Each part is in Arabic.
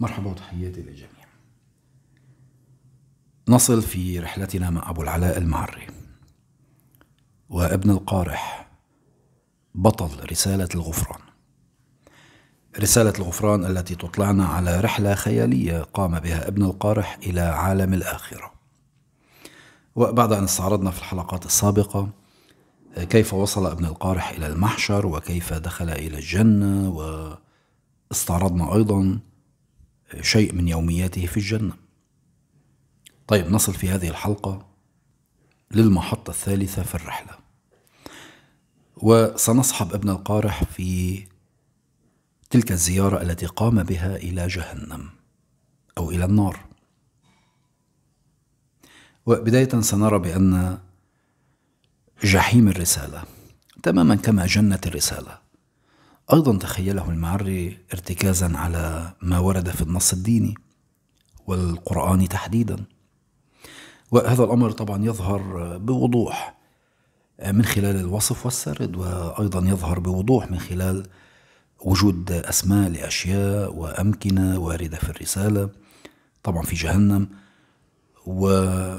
مرحبا وتحياتي للجميع نصل في رحلتنا مع أبو العلاء المعري وابن القارح بطل رسالة الغفران رسالة الغفران التي تطلعنا على رحلة خيالية قام بها ابن القارح إلى عالم الآخرة وبعد أن استعرضنا في الحلقات السابقة كيف وصل ابن القارح إلى المحشر وكيف دخل إلى الجنة واستعرضنا أيضا شيء من يومياته في الجنة طيب نصل في هذه الحلقة للمحطة الثالثة في الرحلة وسنصحب ابن القارح في تلك الزيارة التي قام بها إلى جهنم أو إلى النار وبداية سنرى بأن جحيم الرسالة تماما كما جنة الرسالة أيضا تخيله المعري ارتكازا على ما ورد في النص الديني والقرآن تحديدا وهذا الأمر طبعا يظهر بوضوح من خلال الوصف والسرد وأيضا يظهر بوضوح من خلال وجود أسماء لأشياء وأمكنة واردة في الرسالة طبعا في جهنم وهذه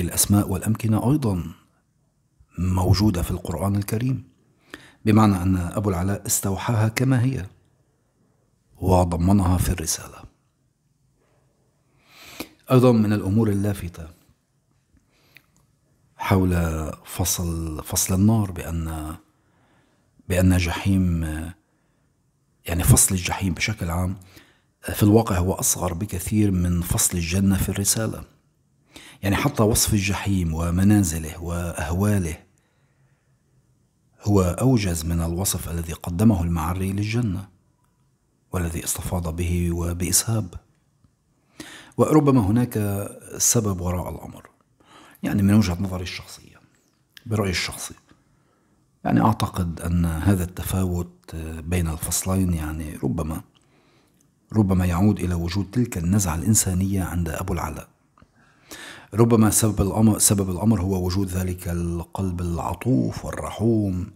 الأسماء والأمكنة أيضا موجودة في القرآن الكريم بمعنى أن أبو العلاء استوحاها كما هي وضمنها في الرسالة أيضا من الأمور اللافتة حول فصل فصل النار بأن بأن جحيم يعني فصل الجحيم بشكل عام في الواقع هو أصغر بكثير من فصل الجنة في الرسالة يعني حتى وصف الجحيم ومنازله وأهواله هو أوجز من الوصف الذي قدمه المعري للجنة والذي استفاض به وبإسهاب وربما هناك سبب وراء الأمر يعني من وجهة نظري الشخصية برأيي الشخصي يعني أعتقد أن هذا التفاوت بين الفصلين يعني ربما ربما يعود إلى وجود تلك النزعة الإنسانية عند أبو العلاء ربما سبب الأمر, سبب الأمر هو وجود ذلك القلب العطوف والرحوم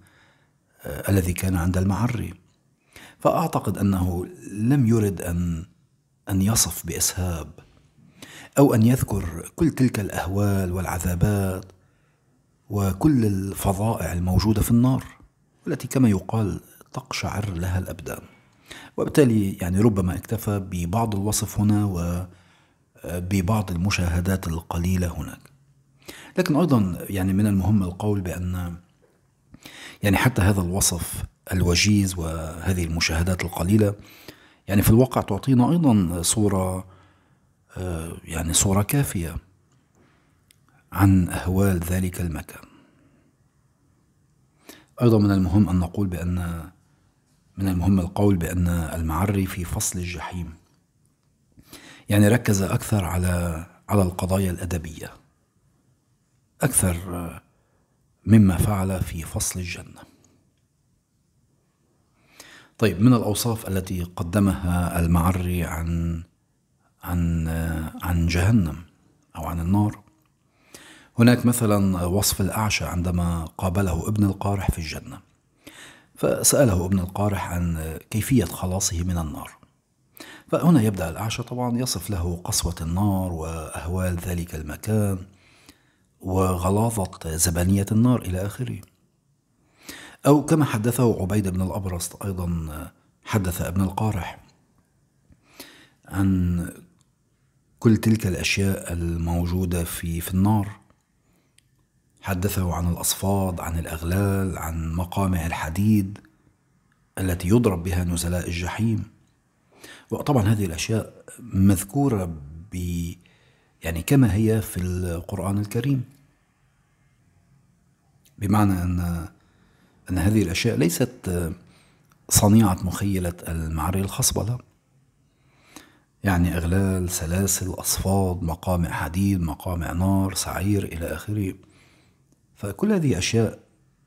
آه، الذي كان عند المعري فأعتقد أنه لم يرد أن أن يصف بإسهاب أو أن يذكر كل تلك الأهوال والعذابات وكل الفظائع الموجودة في النار والتي كما يقال تقشعر لها الأبدان وبالتالي يعني ربما اكتفى ببعض الوصف هنا و ببعض المشاهدات القليلة هناك لكن أيضا يعني من المهم القول بأن يعني حتى هذا الوصف الوجيز وهذه المشاهدات القليلة يعني في الواقع تعطينا أيضا صورة آه، يعني صورة كافية عن أهوال ذلك المكان أيضا من المهم أن نقول بأن من المهم القول بأن المعري في فصل الجحيم يعني ركز أكثر على على القضايا الأدبية أكثر مما فعل في فصل الجنة طيب من الأوصاف التي قدمها المعري عن عن عن جهنم أو عن النار هناك مثلا وصف الأعشى عندما قابله ابن القارح في الجنة فسأله ابن القارح عن كيفية خلاصه من النار فهنا يبدأ الأعشى طبعا يصف له قسوة النار وأهوال ذلك المكان وغلاظة زبانية النار إلى آخره أو كما حدثه عبيد بن الأبرص أيضا حدث ابن القارح عن كل تلك الأشياء الموجودة في في النار حدثه عن الأصفاد عن الأغلال عن مقامع الحديد التي يضرب بها نزلاء الجحيم وطبعا هذه الأشياء مذكورة ب يعني كما هي في القرآن الكريم بمعنى أن أن هذه الأشياء ليست صنيعة مخيلة المعري الخصبة لا يعني أغلال سلاسل أصفاد مقامع حديد مقامع نار سعير إلى آخره فكل هذه أشياء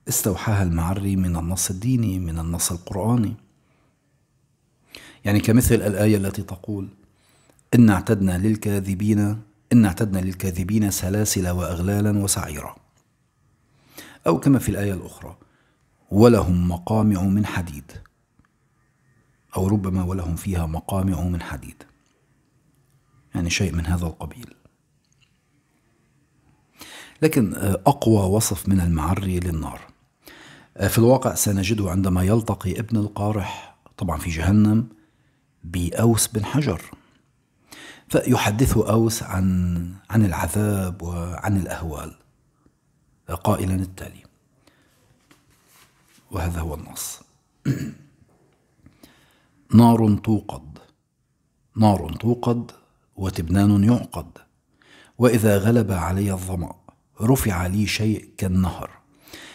استوحاها المعري من النص الديني من النص القرآني يعني كمثل الآية التي تقول إن اعتدنا للكاذبين إن اعتدنا للكاذبين سلاسل وأغلالا وسعيرا أو كما في الآية الأخرى ولهم مقامع من حديد أو ربما ولهم فيها مقامع من حديد يعني شيء من هذا القبيل لكن آه، أقوى وصف من المعري للنار آه، في الواقع سنجده عندما يلتقي ابن القارح طبعا في جهنم بأوس بن حجر فيحدثه أوس عن عن العذاب وعن الأهوال قائلا التالي وهذا هو النص نار توقد نار توقد وتبنان يعقد وإذا غلب علي الظمأ رفع لي شيء كالنهر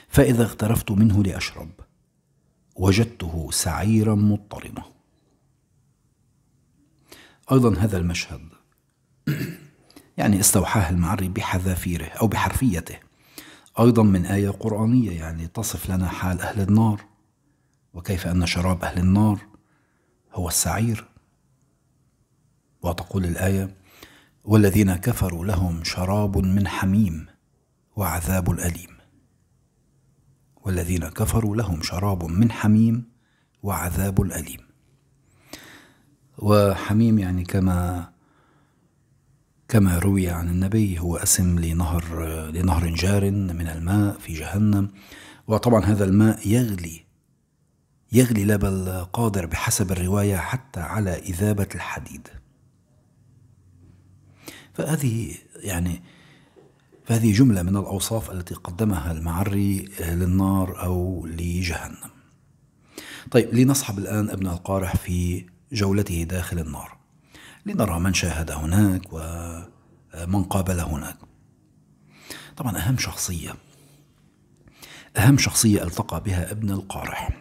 فإذا اغترفت منه لأشرب وجدته سعيرا مضطرمه أيضا هذا المشهد يعني استوحاه المعري بحذافيره أو بحرفيته أيضا من آية قرآنية يعني تصف لنا حال أهل النار وكيف أن شراب أهل النار هو السعير وتقول الآية والذين كفروا لهم شراب من حميم وعذاب أليم والذين كفروا لهم شراب من حميم وعذاب أليم وحميم يعني كما كما روي عن النبي هو اسم لنهر لنهر جار من الماء في جهنم وطبعا هذا الماء يغلي يغلي بل قادر بحسب الرواية حتى على إذابة الحديد فهذه يعني فهذه جملة من الأوصاف التي قدمها المعري للنار أو لجهنم طيب لنصحب الآن ابن القارح في جولته داخل النار لنرى من شاهد هناك ومن قابل هناك طبعا أهم شخصية أهم شخصية التقى بها ابن القارح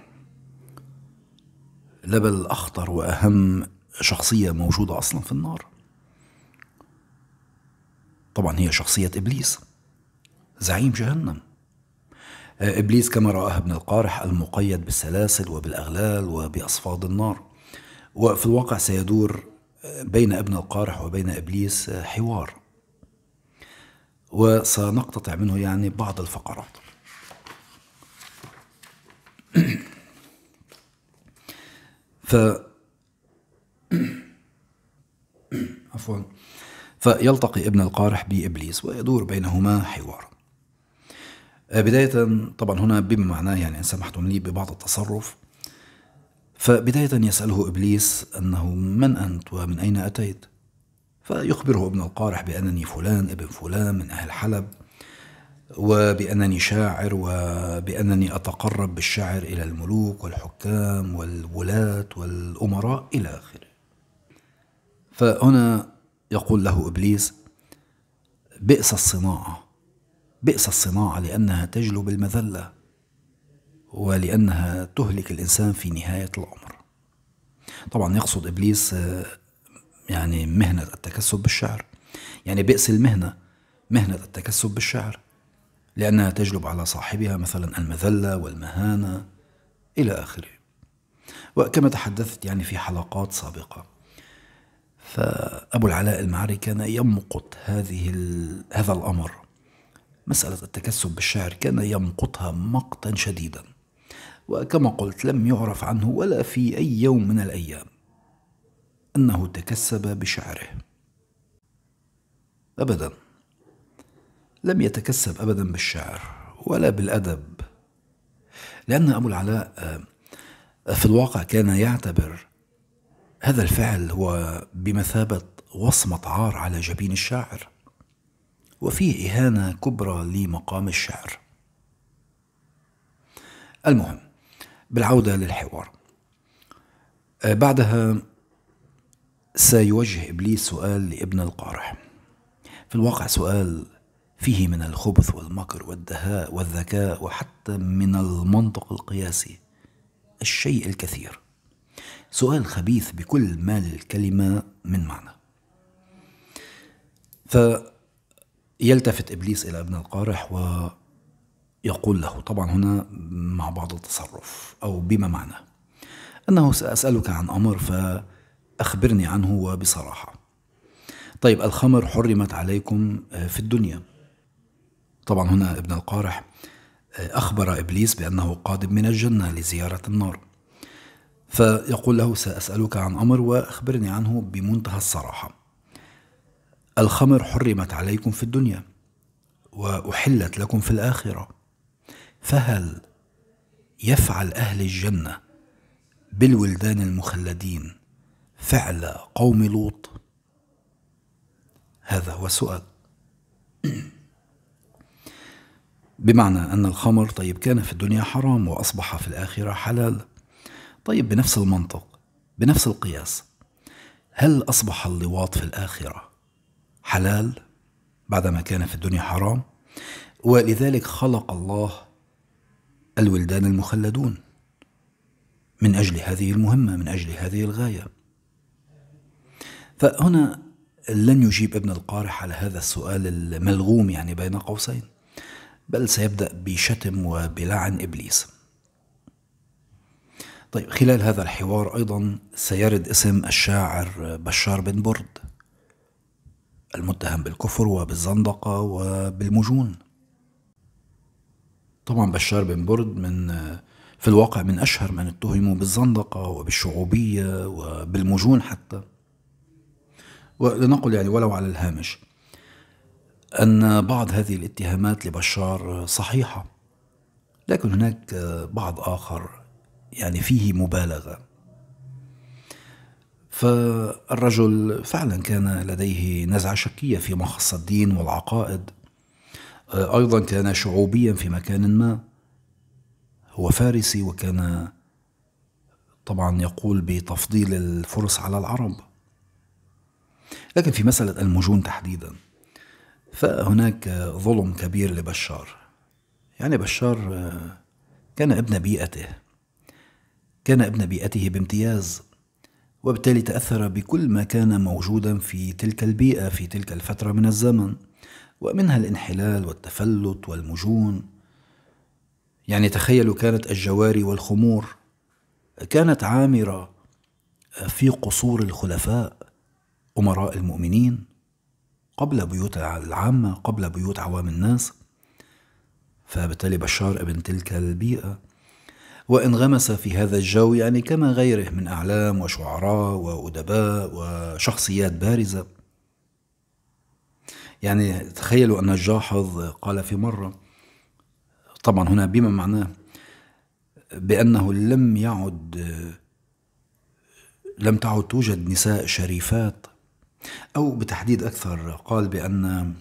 لا بل أخطر وأهم شخصية موجودة أصلا في النار طبعا هي شخصية إبليس زعيم جهنم إبليس كما رآها ابن القارح المقيد بالسلاسل وبالأغلال وبأصفاد النار وفي الواقع سيدور بين ابن القارح وبين ابليس حوار وسنقتطع منه يعني بعض الفقرات ف عفوا فيلتقي ابن القارح بابليس ويدور بينهما حوار آه، بدايه طبعا هنا بما معناه يعني ان سمحتم لي ببعض التصرف فبداية يسأله إبليس أنه من أنت ومن أين أتيت فيخبره ابن القارح بأنني فلان ابن فلان من أهل حلب وبأنني شاعر وبأنني أتقرب بالشعر إلى الملوك والحكام والولاة والأمراء إلى آخره فهنا يقول له إبليس بئس الصناعة بئس الصناعة لأنها تجلب المذلة ولأنها تهلك الإنسان في نهاية الأمر طبعا يقصد إبليس آه، يعني مهنة التكسب بالشعر يعني بئس المهنة مهنة التكسب بالشعر لأنها تجلب على صاحبها مثلا المذلة والمهانة إلى آخره وكما تحدثت يعني في حلقات سابقة فأبو العلاء المعري كان يمقت هذه هذا الأمر مسألة التكسب بالشعر كان يمقتها مقتا شديدا وكما قلت لم يعرف عنه ولا في أي يوم من الأيام أنه تكسب بشعره أبدا لم يتكسب أبدا بالشعر ولا بالأدب لأن أبو العلاء آه، في الواقع كان يعتبر هذا الفعل هو بمثابة وصمة عار على جبين الشاعر وفيه إهانة كبرى لمقام الشعر المهم بالعودة للحوار آه، بعدها سيوجه إبليس سؤال لابن القارح في الواقع سؤال فيه من الخبث والمكر والدهاء والذكاء وحتى من المنطق القياسي الشيء الكثير سؤال خبيث بكل ما للكلمة من معنى فيلتفت إبليس إلى ابن القارح و يقول له طبعا هنا مع بعض التصرف أو بما معنى أنه سأسألك عن أمر فأخبرني عنه وبصراحة طيب الخمر حرمت عليكم آه، في الدنيا طبعا هنا ابن القارح آه، أخبر إبليس بأنه قادم من الجنة لزيارة النار فيقول له سأسألك عن أمر وأخبرني عنه بمنتهى الصراحة الخمر حرمت عليكم في الدنيا وأحلت لكم في الآخرة فهل يفعل أهل الجنة بالولدان المخلدين فعل قوم لوط هذا هو السؤال بمعنى أن الخمر طيب كان في الدنيا حرام وأصبح في الآخرة حلال طيب بنفس المنطق بنفس القياس هل أصبح اللواط في الآخرة حلال بعدما كان في الدنيا حرام ولذلك خلق الله الولدان المخلدون من أجل هذه المهمة من أجل هذه الغاية فهنا لن يجيب ابن القارح على هذا السؤال الملغوم يعني بين قوسين بل سيبدأ بشتم وبلعن إبليس طيب خلال هذا الحوار أيضا سيرد اسم الشاعر بشار بن برد المتهم بالكفر وبالزندقة وبالمجون طبعا بشار بن برد من في الواقع من أشهر من اتهموا بالزندقة وبالشعوبية وبالمجون حتى ولنقل يعني ولو على الهامش أن بعض هذه الاتهامات لبشار صحيحة لكن هناك بعض آخر يعني فيه مبالغة فالرجل فعلا كان لديه نزعة شكية في مخص الدين والعقائد آه، أيضا كان شعوبيا في مكان ما هو فارسي وكان طبعا يقول بتفضيل الفرس على العرب لكن في مسألة المجون تحديدا فهناك ظلم كبير لبشار يعني بشار آه، كان ابن بيئته كان ابن بيئته بامتياز وبالتالي تأثر بكل ما كان موجودا في تلك البيئة في تلك الفترة من الزمن ومنها الانحلال والتفلت والمجون يعني تخيلوا كانت الجواري والخمور كانت عامرة في قصور الخلفاء أمراء المؤمنين قبل بيوت العامة قبل بيوت عوام الناس فبالتالي بشار ابن تلك البيئة وانغمس في هذا الجو يعني كما غيره من أعلام وشعراء وأدباء وشخصيات بارزة يعني تخيلوا أن الجاحظ قال في مرة طبعا هنا بما معناه بأنه لم يعد لم تعد توجد نساء شريفات أو بتحديد أكثر قال بأن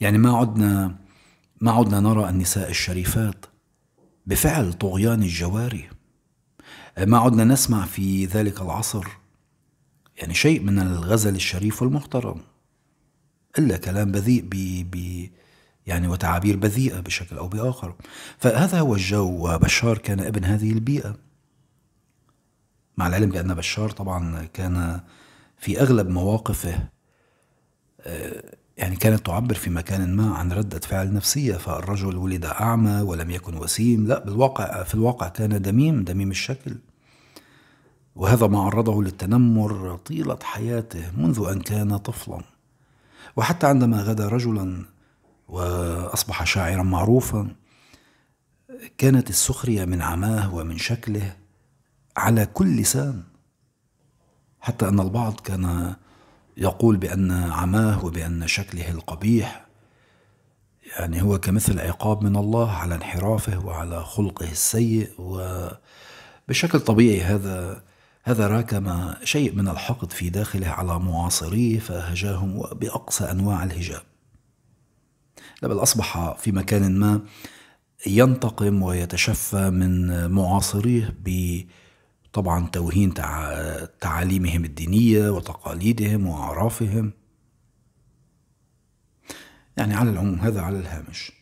يعني ما عدنا ما عدنا نرى النساء الشريفات بفعل طغيان الجواري ما عدنا نسمع في ذلك العصر يعني شيء من الغزل الشريف والمحترم إلا كلام بذيء ب ب يعني وتعابير بذيئة بشكل أو بآخر فهذا هو الجو وبشار كان ابن هذه البيئة مع العلم بأن بشار طبعا كان في أغلب مواقفه آه، يعني كانت تعبر في مكان ما عن ردة فعل نفسية فالرجل ولد أعمى ولم يكن وسيم لا بالواقع في الواقع كان دميم دميم الشكل وهذا ما عرضه للتنمر طيلة حياته منذ أن كان طفلاً وحتى عندما غدا رجلا واصبح شاعرا معروفا كانت السخريه من عماه ومن شكله على كل لسان حتى ان البعض كان يقول بان عماه وبان شكله القبيح يعني هو كمثل عقاب من الله على انحرافه وعلى خلقه السيء وبشكل طبيعي هذا هذا راكم شيء من الحقد في داخله على معاصريه فهجاهم بأقصى أنواع الهجاء بل أصبح في مكان ما ينتقم ويتشفى من معاصريه طبعا توهين تعاليمهم الدينية وتقاليدهم وأعرافهم يعني على العموم هذا على الهامش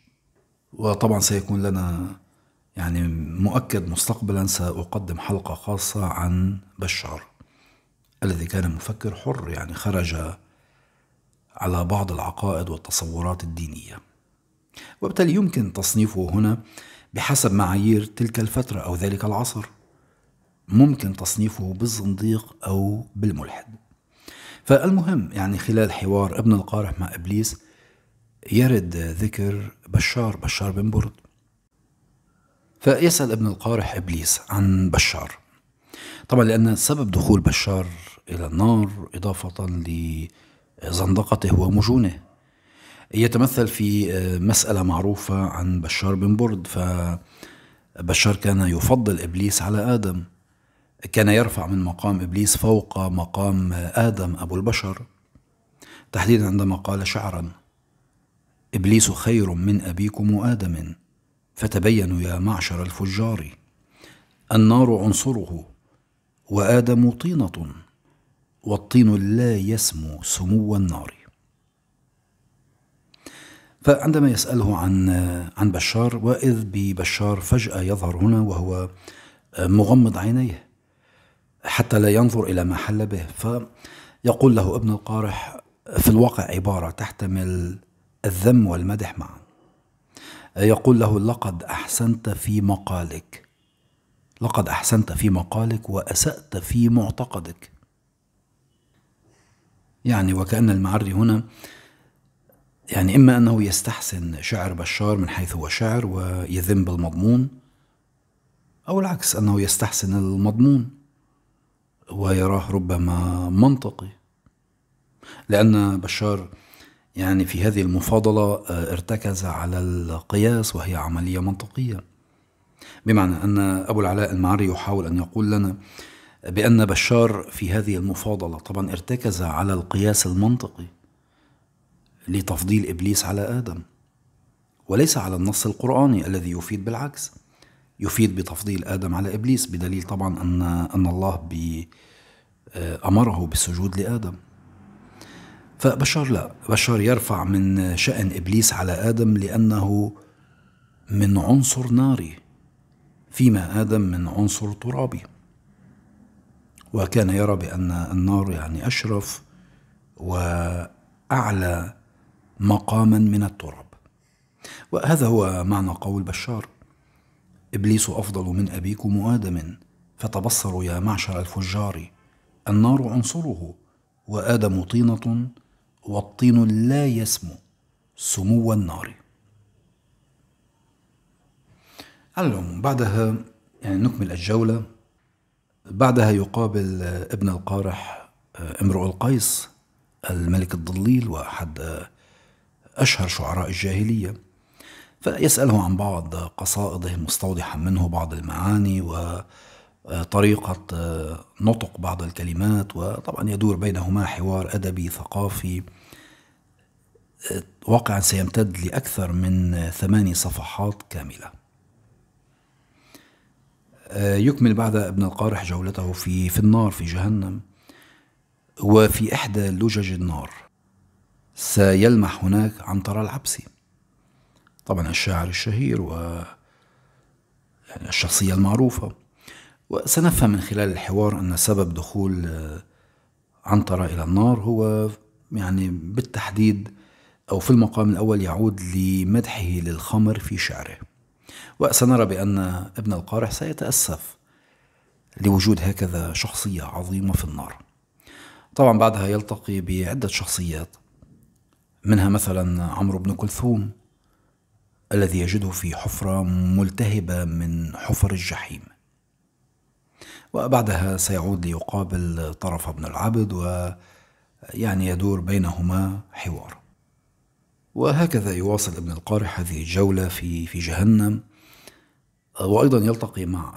وطبعا سيكون لنا يعني مؤكد مستقبلا سأقدم حلقة خاصة عن بشار الذي كان مفكر حر يعني خرج على بعض العقائد والتصورات الدينية وبالتالي يمكن تصنيفه هنا بحسب معايير تلك الفترة أو ذلك العصر ممكن تصنيفه بالزنديق أو بالملحد فالمهم يعني خلال حوار ابن القارح مع إبليس يرد ذكر بشار بشار بن برد فيسأل ابن القارح إبليس عن بشار طبعا لأن سبب دخول بشار إلى النار إضافة لزندقته ومجونه يتمثل في آه، مسألة معروفة عن بشار بن برد فبشار كان يفضل إبليس على آدم كان يرفع من مقام إبليس فوق مقام آه، آدم أبو البشر تحديدا عندما قال شعرا إبليس خير من أبيكم آدم فتبينوا يا معشر الفجار النار عنصره وادم طينه والطين لا يسمو سمو النار فعندما يسأله عن عن بشار وإذ ببشار فجأة يظهر هنا وهو مغمض عينيه حتى لا ينظر إلى ما حل به فيقول له ابن القارح في الواقع عبارة تحتمل الذم والمدح معا يقول له لقد احسنت في مقالك لقد احسنت في مقالك واسات في معتقدك يعني وكان المعري هنا يعني اما انه يستحسن شعر بشار من حيث هو شعر ويذم بالمضمون او العكس انه يستحسن المضمون ويراه ربما منطقي لان بشار يعني في هذه المفاضلة آه، ارتكز على القياس وهي عملية منطقية بمعنى أن أبو العلاء المعري يحاول أن يقول لنا بأن بشار في هذه المفاضلة طبعا ارتكز على القياس المنطقي لتفضيل إبليس على آدم وليس على النص القرآني الذي يفيد بالعكس يفيد بتفضيل آدم على إبليس بدليل طبعا أن, أن الله آه، أمره بالسجود لآدم فبشار لا بشار يرفع من شأن إبليس على آدم لأنه من عنصر ناري فيما آدم من عنصر ترابي وكان يرى بأن النار يعني أشرف وأعلى مقاما من التراب وهذا هو معنى قول بشار إبليس أفضل من أبيكم وآدم فتبصروا يا معشر الفجار النار عنصره وآدم طينة والطين لا يسمو سمو النار على العموم بعدها يعني نكمل الجولة بعدها يقابل ابن القارح آه، امرؤ القيس الملك الضليل وأحد آه، أشهر شعراء الجاهلية فيسأله عن بعض قصائده مستوضحا منه بعض المعاني و طريقة آه، نطق بعض الكلمات وطبعا يدور بينهما حوار أدبي ثقافي آه، واقعا سيمتد لأكثر من ثماني صفحات كاملة آه، يكمل بعد ابن القارح جولته في في النار في جهنم وفي إحدى لجج النار سيلمح هناك عنترة العبسي طبعا الشاعر الشهير و يعني الشخصية المعروفة وسنفهم من خلال الحوار أن سبب دخول آه، عنترة إلى النار هو يعني بالتحديد أو في المقام الأول يعود لمدحه للخمر في شعره وسنرى بأن ابن القارح سيتأسف لوجود هكذا شخصية عظيمة في النار طبعا بعدها يلتقي بعدة شخصيات منها مثلا عمرو بن كلثوم الذي يجده في حفرة ملتهبة من حفر الجحيم وبعدها سيعود ليقابل طرف ابن العبد ويعني يدور بينهما حوار وهكذا يواصل ابن القارح هذه الجولة في في جهنم وأيضا يلتقي مع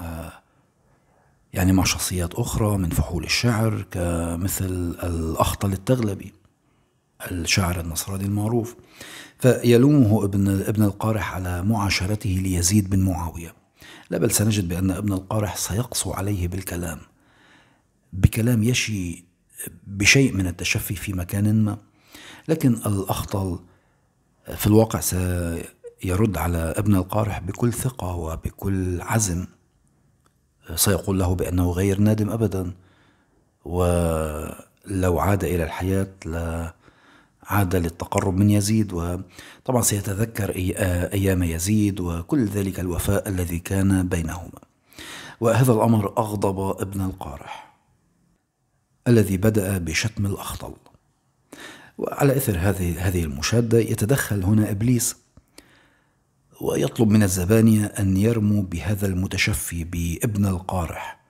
يعني مع شخصيات أخرى من فحول الشعر كمثل الأخطل التغلبي الشاعر النصراني المعروف فيلومه ابن ابن القارح على معاشرته ليزيد بن معاوية لا بل سنجد بأن ابن القارح سيقسو عليه بالكلام بكلام يشي بشيء من التشفي في مكان ما لكن الأخطل في الواقع سيرد على ابن القارح بكل ثقة وبكل عزم سيقول له بأنه غير نادم أبدا ولو عاد إلى الحياة لا عاد للتقرب من يزيد وطبعا سيتذكر أيام يزيد وكل ذلك الوفاء الذي كان بينهما وهذا الأمر أغضب ابن القارح الذي بدأ بشتم الأخطل وعلى اثر هذه هذه المشاده يتدخل هنا ابليس ويطلب من الزبانيه ان يرموا بهذا المتشفي بابن القارح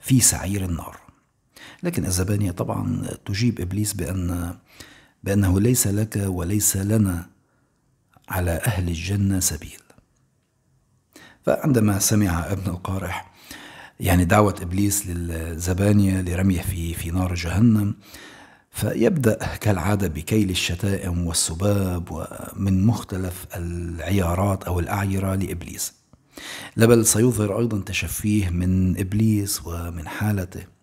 في سعير النار لكن الزبانيه طبعا تجيب ابليس بان بأنه ليس لك وليس لنا على أهل الجنة سبيل فعندما سمع ابن القارح يعني دعوة إبليس للزبانية لرميه في, في نار جهنم فيبدأ كالعادة بكيل الشتائم والسباب ومن مختلف العيارات أو الأعيرة لإبليس لا بل سيظهر أيضا تشفيه من إبليس ومن حالته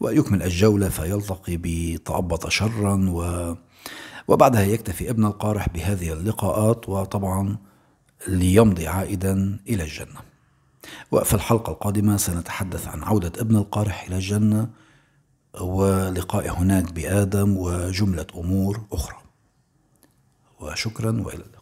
ويكمل الجولة فيلتقي بتأبط شرا و وبعدها يكتفي ابن القارح بهذه اللقاءات وطبعا ليمضي عائدا إلى الجنة وفي الحلقة القادمة سنتحدث عن عودة ابن القارح إلى الجنة ولقائه هناك بآدم وجملة أمور أخرى وشكرا وإلى اللقاء